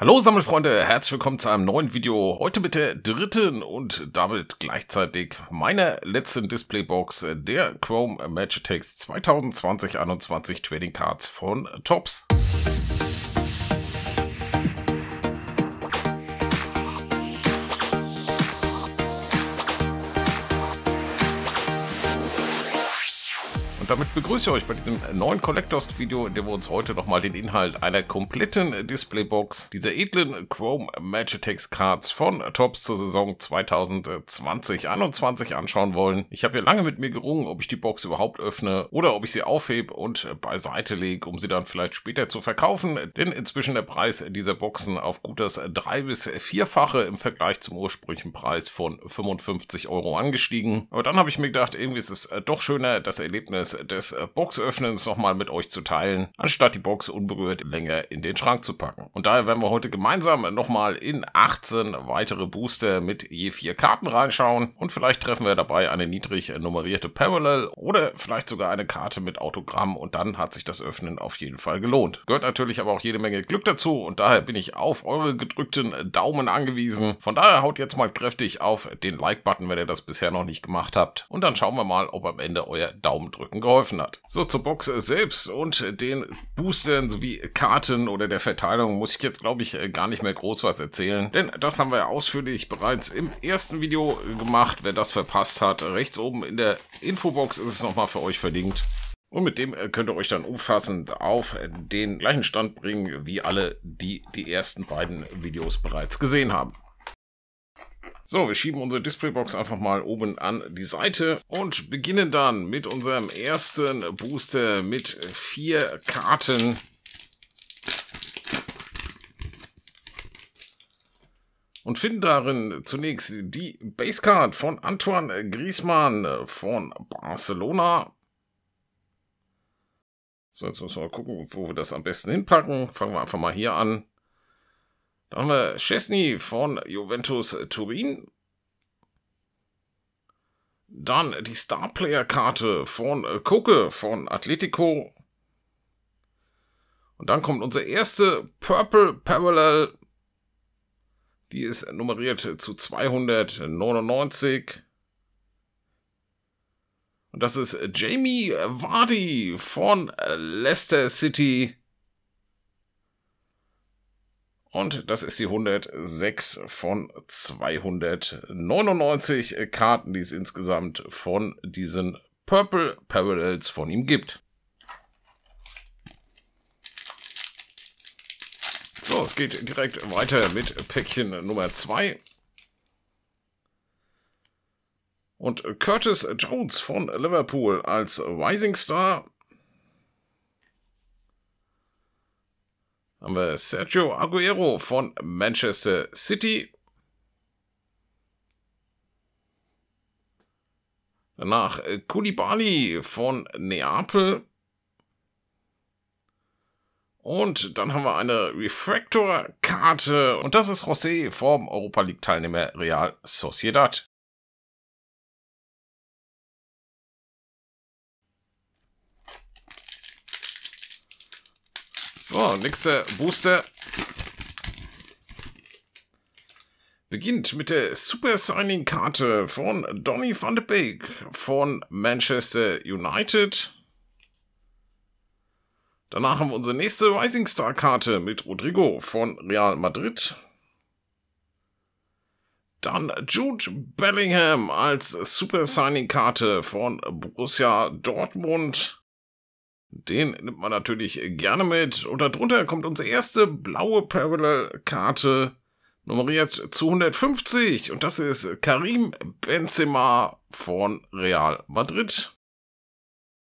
Hallo Sammelfreunde, herzlich willkommen zu einem neuen Video. Heute mit der dritten und damit gleichzeitig meiner letzten Displaybox äh, der Chrome Magitex 2020-21 Trading Cards von Tops. und damit begrüße ich euch bei diesem neuen Collectors Video, in dem wir uns heute nochmal den Inhalt einer kompletten Displaybox dieser edlen Chrome Magitex Cards von Tops zur Saison 2020-21 anschauen wollen. Ich habe ja lange mit mir gerungen, ob ich die Box überhaupt öffne oder ob ich sie aufhebe und beiseite lege, um sie dann vielleicht später zu verkaufen, denn inzwischen der Preis dieser Boxen auf gut das 3- bis 4-fache im Vergleich zum ursprünglichen Preis von 55 Euro angestiegen. Aber dann habe ich mir gedacht, irgendwie ist es äh, doch schöner, das Erlebnis des äh, Boxöffnens nochmal mit euch zu teilen, anstatt die Box unberührt länger in den Schrank zu packen. Und daher werden wir heute gemeinsam nochmal in 18 weitere Booster mit je vier Karten reinschauen und vielleicht treffen wir dabei eine niedrig nummerierte Parallel oder vielleicht sogar eine Karte mit Autogramm und dann hat sich das Öffnen auf jeden Fall gelohnt. Gehört natürlich aber auch jede Menge Glück dazu und daher bin ich auf eure gedrückten Daumen angewiesen. Von daher haut jetzt mal kräftig auf den Like-Button, wenn ihr das bisher noch nicht gemacht habt und dann schauen wir mal, ob am Ende euer Daumen drücken geholfen hat. So, zur Box selbst und den Boostern sowie Karten oder der Verteilung muss ich jetzt, glaube ich, äh, gar nicht mehr groß was erzählen, denn das haben wir ausführlich bereits im ersten Video gemacht. Wer das verpasst hat, rechts oben in der Infobox ist es nochmal für euch verlinkt. Und mit dem äh, könnt ihr euch dann umfassend auf den gleichen Stand bringen, wie alle, die die ersten beiden Videos bereits gesehen haben. So, wir schieben unsere Displaybox einfach mal oben an die Seite und beginnen dann mit unserem ersten Booster mit vier Karten. und finden darin zunächst die Basecard von Antoine Griezmann von Barcelona. So, jetzt müssen wir mal gucken, wo wir das am besten hinpacken. Fangen wir einfach mal hier an. Dann haben wir Chesney von Juventus Turin. Dann die starplayer karte von Koke von Atletico. Und dann kommt unsere erste Purple Parallel. Die ist nummeriert zu 299. Und das ist Jamie Vardy von Leicester City. Und das ist die 106 von 299 Karten, die es insgesamt von diesen Purple Parallels von ihm gibt. So, es geht direkt weiter mit Päckchen Nummer 2. Und Curtis Jones von Liverpool als Rising Star Haben wir Sergio Aguero von Manchester City. Danach äh, Kulibali von Neapel. Und dann haben wir eine Refractor-Karte. Und das ist José vom Europa League-Teilnehmer Real Sociedad. So, nächste Booster. Beginnt mit der Super Signing Karte von Donny van de Beek von Manchester United. Danach haben wir unsere nächste Rising Star Karte mit Rodrigo von Real Madrid. Dann Jude Bellingham als Super Signing Karte von Borussia Dortmund. Den nimmt man natürlich äh, gerne mit. Und darunter kommt unsere erste blaue Parallel-Karte, nummeriert zu 150. Und das ist Karim Benzema von Real Madrid.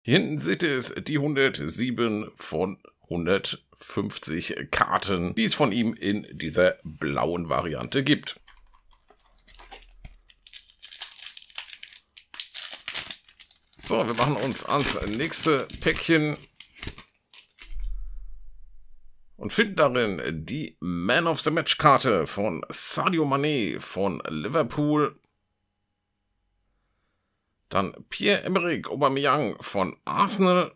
Hier hinten seht ihr es, die 107 von 150 Karten, die es von ihm in dieser blauen Variante gibt. So, wir machen uns ans nächste Päckchen und finden darin die Man of the Match Karte von Sadio Mané von Liverpool. Dann Pierre-Emerick Aubameyang von Arsenal.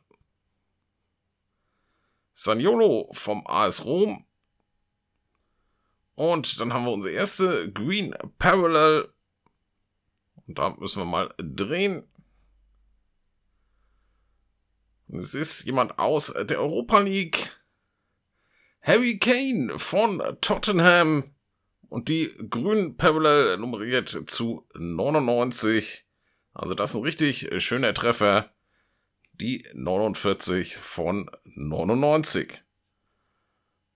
Saniolo vom AS Rom. Und dann haben wir unsere erste Green Parallel. Und da müssen wir mal drehen. Es ist jemand aus der Europa League. Harry Kane von Tottenham. Und die grün parallel nummeriert zu 99. Also das ist ein richtig schöner Treffer. Die 49 von 99.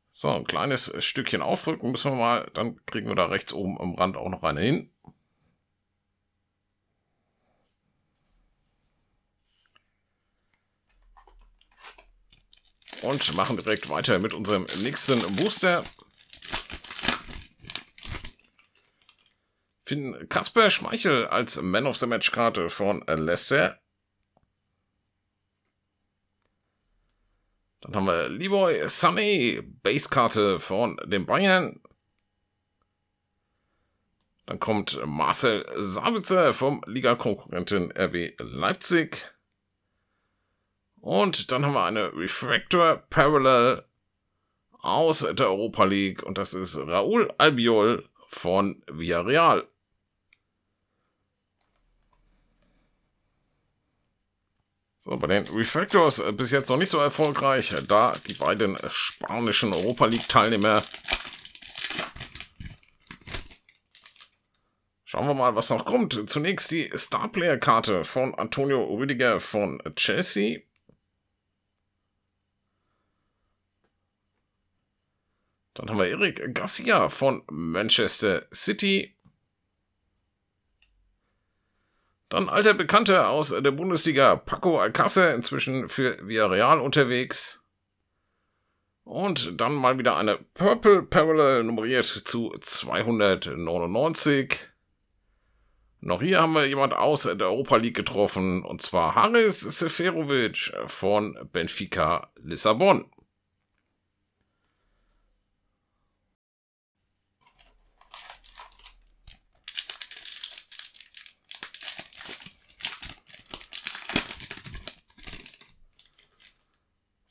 So, ein kleines Stückchen aufdrücken müssen wir mal. Dann kriegen wir da rechts oben am Rand auch noch eine hin. Und machen direkt weiter mit unserem nächsten Booster. Finden Kasper Schmeichel als Man of the Match Karte von Leicester. Dann haben wir Leroy Sunny, Base-Karte von den Bayern. Dann kommt Marcel Sabitzer vom Liga-Konkurrenten RB Leipzig. Und dann haben wir eine Refractor Parallel aus der Europa League und das ist Raúl Albiol von Villarreal. So, bei den Refractors äh, bis jetzt noch nicht so erfolgreich, äh, da die beiden spanischen Europa League Teilnehmer. Schauen wir mal, was noch kommt. Zunächst die Star Player Karte von Antonio Rüdiger von Chelsea. Dann haben wir Erik Garcia von Manchester City. Dann alter Bekannter aus der Bundesliga, Paco Alcacer, inzwischen für Villarreal unterwegs. Und dann mal wieder eine Purple Parallel nummeriert zu 299. Noch hier haben wir jemand aus der Europa League getroffen, und zwar Haris Seferovic von Benfica Lissabon.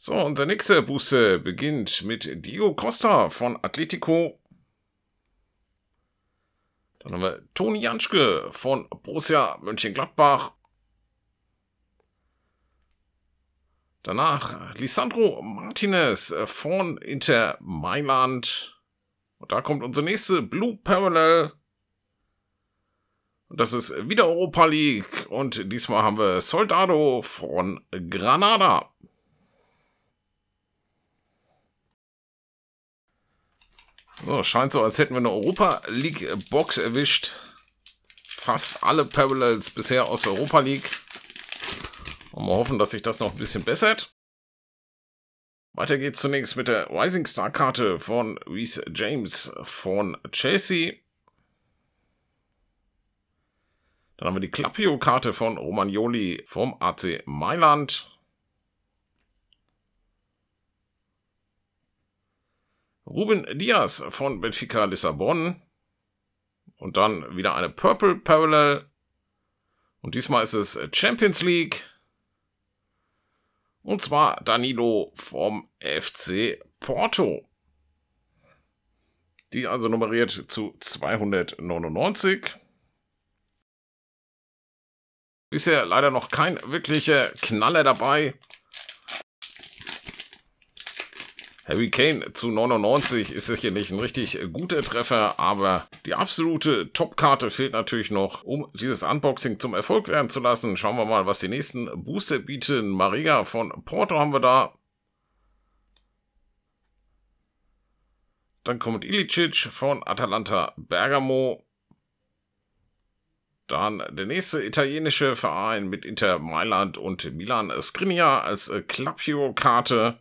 So, unser nächster Buße beginnt mit Diego Costa von Atletico. Dann haben wir Toni Janschke von Borussia Mönchengladbach. Danach Lisandro Martinez von Inter Mailand. Und da kommt unser nächster Blue Parallel. Und das ist wieder Europa League. Und diesmal haben wir Soldado von Granada. So, scheint so, als hätten wir eine Europa League Box erwischt. Fast alle Parallels bisher aus der Europa League. Und wir hoffen, dass sich das noch ein bisschen bessert. Weiter geht's zunächst mit der Rising Star Karte von Rhys James von Chelsea. Dann haben wir die Clapio Karte von Romagnoli vom AC Mailand. Ruben Diaz von Benfica Lissabon. Und dann wieder eine Purple Parallel. Und diesmal ist es Champions League. Und zwar Danilo vom FC Porto. Die also nummeriert zu 299. Bisher leider noch kein wirklicher Knaller dabei. Harry Kane zu 99 ist sicherlich ein richtig äh, guter Treffer, aber die absolute Top-Karte fehlt natürlich noch, um dieses Unboxing zum Erfolg werden zu lassen. Schauen wir mal, was die nächsten Booster bieten. Mariga von Porto haben wir da. Dann kommt Ilicic von Atalanta Bergamo. Dann der nächste italienische Verein mit Inter Mailand und Milan Skriniar als Club äh, Hero Karte.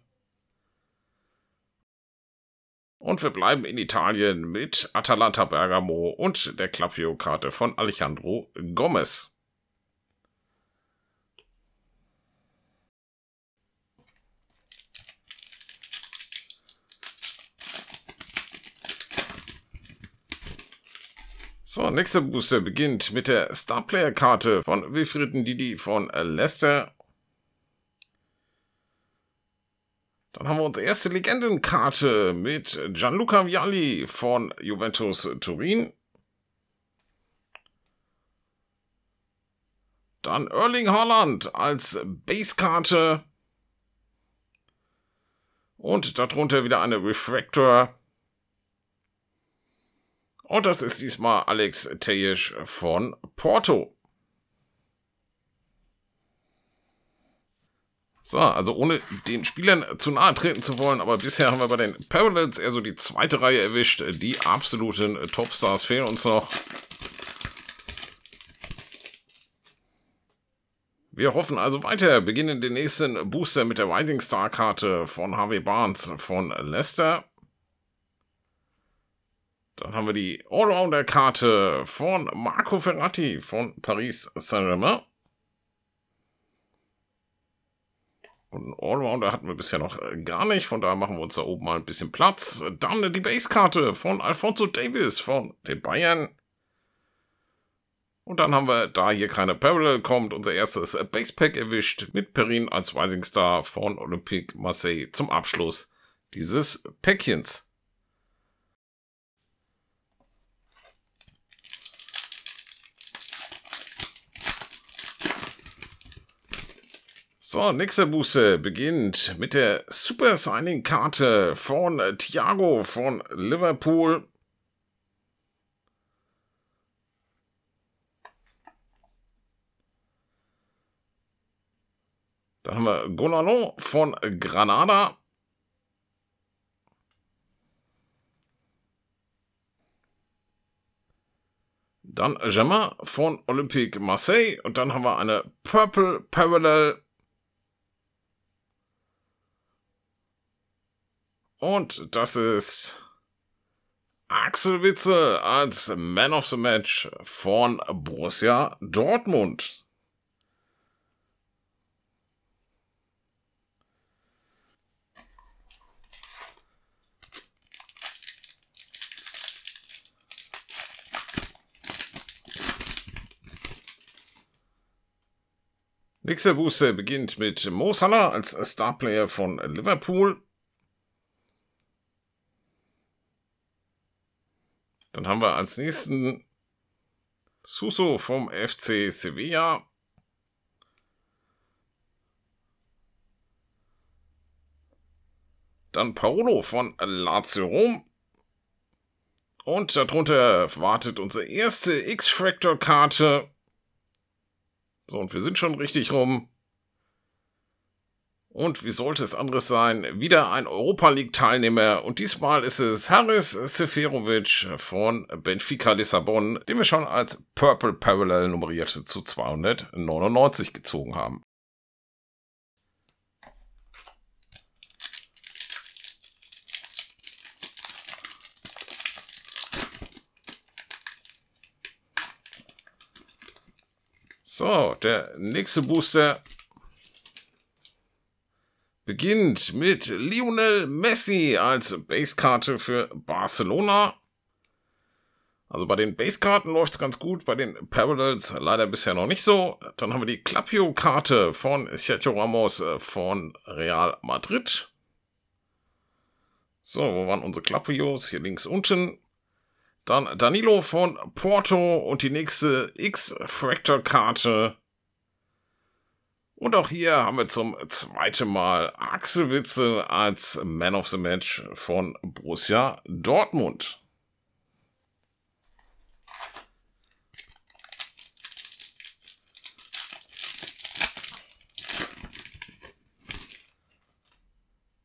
Und wir bleiben in Italien mit Atalanta Bergamo und der Klappio-Karte von Alejandro Gomez. So, nächster Booster beginnt mit der Starplayer-Karte von Wilfried Didi von Leicester Dann haben wir unsere erste Legendenkarte mit Gianluca Vialli von Juventus Turin. Dann Erling Haaland als Basekarte. Und darunter wieder eine Refractor. Und das ist diesmal Alex Tejisch von Porto. So, also ohne den Spielern zu nahe treten zu wollen, aber bisher haben wir bei den Parallels eher so die zweite Reihe erwischt. Die absoluten Topstars fehlen uns noch. Wir hoffen also weiter, beginnen den nächsten Booster mit der Rising Star Karte von Harvey Barnes von Leicester. Dann haben wir die Allrounder Karte von Marco Ferrati von Paris Saint-Germain. Und einen Allrounder hatten wir bisher noch äh, gar nicht, von daher machen wir uns da oben mal ein bisschen Platz. Äh, dann die Basekarte von Alfonso Davis von den Bayern. Und dann haben wir, da hier keine Parallel kommt, unser erstes äh, Basepack erwischt mit Perrin als Rising Star von Olympique Marseille zum Abschluss dieses Päckchens. So, nächste Buße beginnt mit der Super Signing Karte von Thiago von Liverpool. Dann haben wir Gonalon von Granada. Dann Gemma von Olympique Marseille. Und dann haben wir eine Purple Parallel Und das ist Axel Witze als Man of the Match von Borussia Dortmund. Nächster Booster beginnt mit Mo Salah als Starplayer von Liverpool. Dann haben wir als nächsten Suso vom FC Sevilla. Dann Paolo von Lazio Rom. Und darunter wartet unsere erste X-Fractor-Karte. So, und wir sind schon richtig rum. Und wie sollte es anderes sein? Wieder ein Europa League-Teilnehmer. Und diesmal ist es Harris Seferovic von Benfica Lissabon, den wir schon als Purple Parallel nummeriert zu 299 gezogen haben. So, der nächste Booster beginnt mit Lionel Messi als Basekarte für Barcelona. Also bei den Basekarten läuft es ganz gut, bei den Parallels leider bisher noch nicht so. Dann haben wir die Clapio-Karte von Sergio Ramos äh, von Real Madrid. So, wo waren unsere Clapios? Hier links unten. Dann Danilo von Porto und die nächste X-Fractor-Karte und auch hier haben wir zum zweiten Mal Axel Witze als Man of the Match von Borussia Dortmund.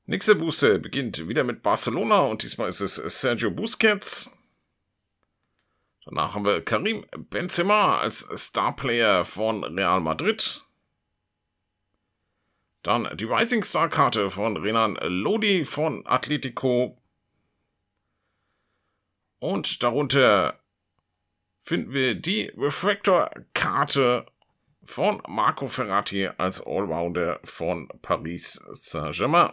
Nächste Booster beginnt wieder mit Barcelona und diesmal ist es Sergio Busquets. Danach haben wir Karim Benzema als Starplayer von Real Madrid. Dann die Rising Star Karte von Renan Lodi von Atletico. Und darunter finden wir die Refractor Karte von Marco Ferrati als Allrounder von Paris Saint-Germain.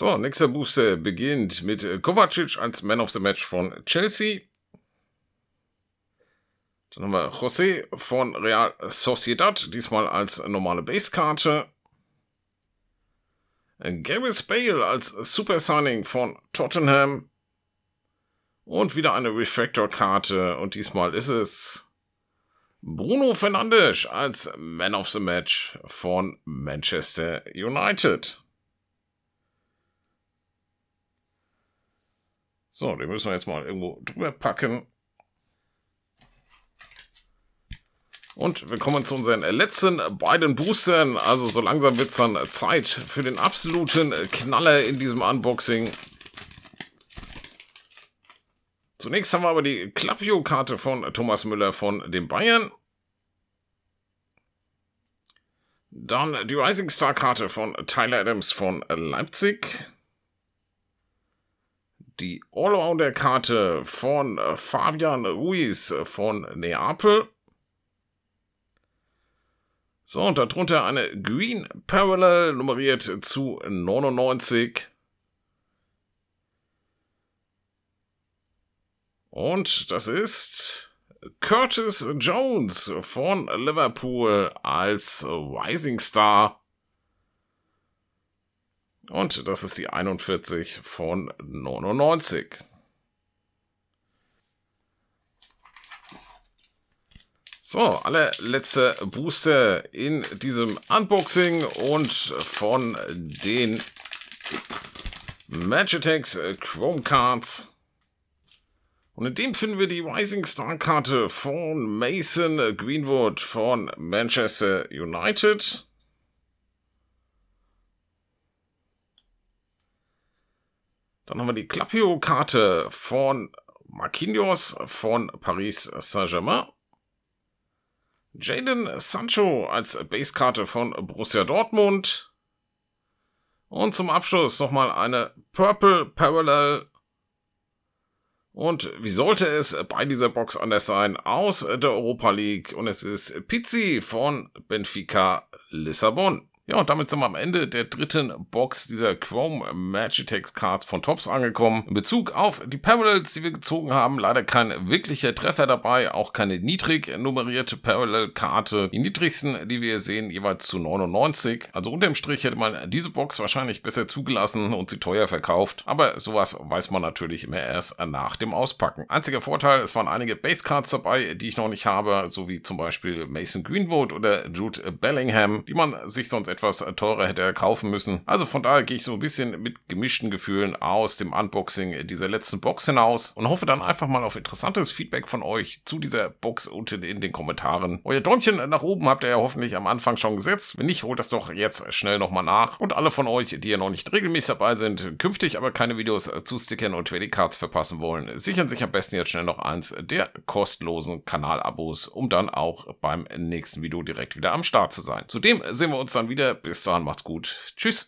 So, nächster Booster beginnt mit äh, Kovacic als Man of the Match von Chelsea. Dann haben wir José von Real Sociedad, diesmal als normale Basekarte. karte äh, Gareth Bale als Super Signing von Tottenham. Und wieder eine Refractor-Karte und diesmal ist es Bruno Fernandes als Man of the Match von Manchester United. So, den müssen wir jetzt mal irgendwo drüber packen. Und wir kommen zu unseren letzten beiden Boostern. Also so langsam wird es dann Zeit für den absoluten Knaller in diesem Unboxing. Zunächst haben wir aber die Klappio-Karte von Thomas Müller von den Bayern. Dann die Rising Star-Karte von Tyler Adams von Leipzig die Allrounder-Karte von äh, Fabian Ruiz von Neapel. So, und darunter eine Green Parallel, nummeriert zu 99. Und das ist Curtis Jones von Liverpool als Rising Star. Und das ist die 41 von 99. So, allerletzte Booster in diesem Unboxing und von den Magitex Chrome Cards. Und in dem finden wir die Rising Star Karte von Mason Greenwood von Manchester United. Dann haben wir die Clapio-Karte von Marquinhos von Paris Saint-Germain. Jaden Sancho als Basekarte von Borussia Dortmund. Und zum Abschluss nochmal eine Purple Parallel. Und wie sollte es bei dieser Box anders sein? Aus der Europa League. Und es ist Pizzi von Benfica Lissabon. Ja, und damit sind wir am Ende der dritten Box dieser Chrome Magitex Cards von Tops angekommen. In Bezug auf die Parallels, die wir gezogen haben, leider kein wirklicher Treffer dabei, auch keine niedrig nummerierte Parallel-Karte. Die niedrigsten, die wir sehen, jeweils zu 99. Also unterm Strich hätte man diese Box wahrscheinlich besser zugelassen und sie teuer verkauft. Aber sowas weiß man natürlich immer erst nach dem Auspacken. Einziger Vorteil, es waren einige Base-Cards dabei, die ich noch nicht habe, so wie zum Beispiel Mason Greenwood oder Jude Bellingham, die man sich sonst etwas äh, teurer hätte er kaufen müssen. Also von daher gehe ich so ein bisschen mit gemischten Gefühlen aus dem Unboxing dieser letzten Box hinaus und hoffe dann einfach mal auf interessantes Feedback von euch zu dieser Box unten in den Kommentaren. Euer Däumchen nach oben habt ihr ja hoffentlich am Anfang schon gesetzt. Wenn nicht, holt das doch jetzt schnell nochmal nach. Und alle von euch, die ja noch nicht regelmäßig dabei sind, künftig aber keine Videos äh, zu Stickern und Trading Cards verpassen wollen, sichern sich am besten jetzt schnell noch eins der kostenlosen Kanalabos, um dann auch beim nächsten Video direkt wieder am Start zu sein. Zudem sehen wir uns dann wieder bis dahin, macht's gut. Tschüss.